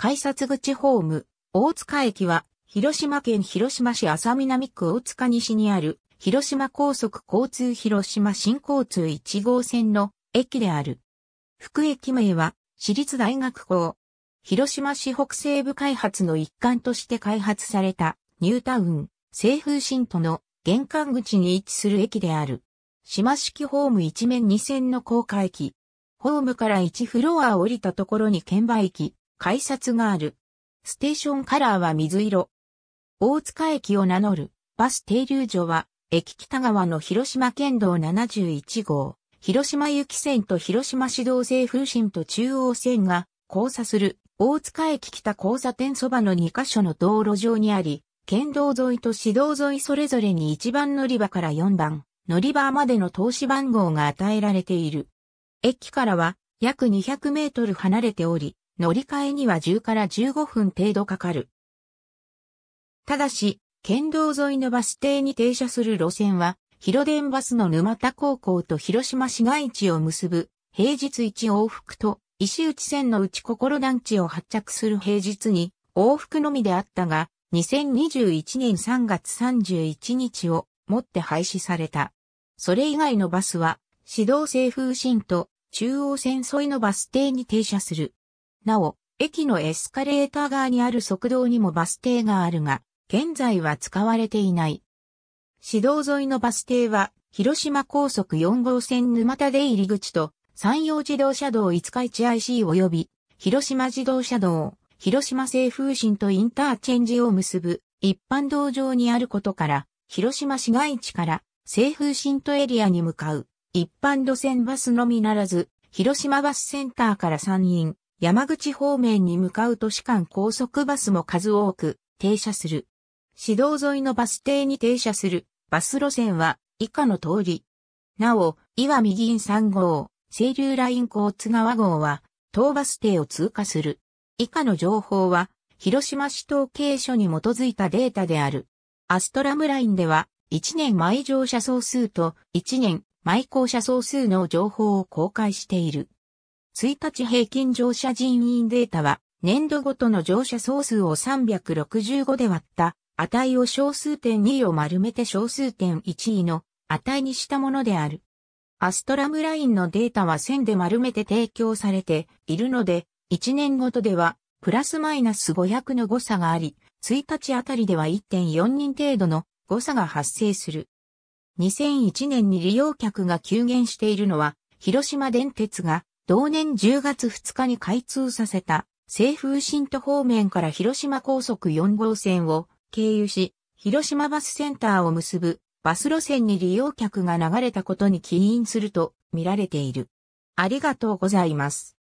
改札口ホーム、大塚駅は、広島県広島市浅南区大塚西にある、広島高速交通広島新交通1号線の駅である。副駅名は、私立大学校。広島市北西部開発の一環として開発された、ニュータウン、西風新都の玄関口に位置する駅である。島式ホーム一面二線の高架駅。ホームから1フロア降りたところに券売機、改札がある。ステーションカラーは水色。大塚駅を名乗るバス停留所は、駅北側の広島県道71号、広島行き線と広島市道西風新と中央線が交差する大塚駅北交差点そばの2カ所の道路上にあり、県道沿いと市道沿いそれぞれに1番乗り場から4番乗り場までの投資番号が与えられている。駅からは約200メートル離れており、乗り換えには10から15分程度かかる。ただし、県道沿いのバス停に停車する路線は、広電バスの沼田高校と広島市街地を結ぶ平日1往復と石内線の内心団地を発着する平日に往復のみであったが、2021年3月31日をもって廃止された。それ以外のバスは、指導性風新と中央線沿いのバス停に停車する。なお、駅のエスカレーター側にある側道にもバス停があるが、現在は使われていない。市道沿いのバス停は、広島高速4号線沼田出入り口と、山陽自動車道五日市 IC 及び、広島自動車道、広島西風神とインターチェンジを結ぶ一般道上にあることから、広島市街地から西風神とエリアに向かう一般路線バスのみならず、広島バスセンターから山陰、山口方面に向かう都市間高速バスも数多く停車する。市道沿いのバス停に停車するバス路線は以下の通り。なお、岩見銀3号、清流ライン交通川号は、当バス停を通過する。以下の情報は、広島市統計所に基づいたデータである。アストラムラインでは、1年毎乗車総数と1年毎降車総数の情報を公開している。1日平均乗車人員データは、年度ごとの乗車総数を365で割った値を小数点2を丸めて小数点1位の値にしたものである。アストラムラインのデータは1000で丸めて提供されているので、1年ごとではプラスマイナス500の誤差があり、1日あたりでは1.4人程度の誤差が発生する。2001年に利用客が急減しているのは、広島電鉄が同年10月2日に開通させた西風新都方面から広島高速4号線を経由し、広島バスセンターを結ぶバス路線に利用客が流れたことに起因すると見られている。ありがとうございます。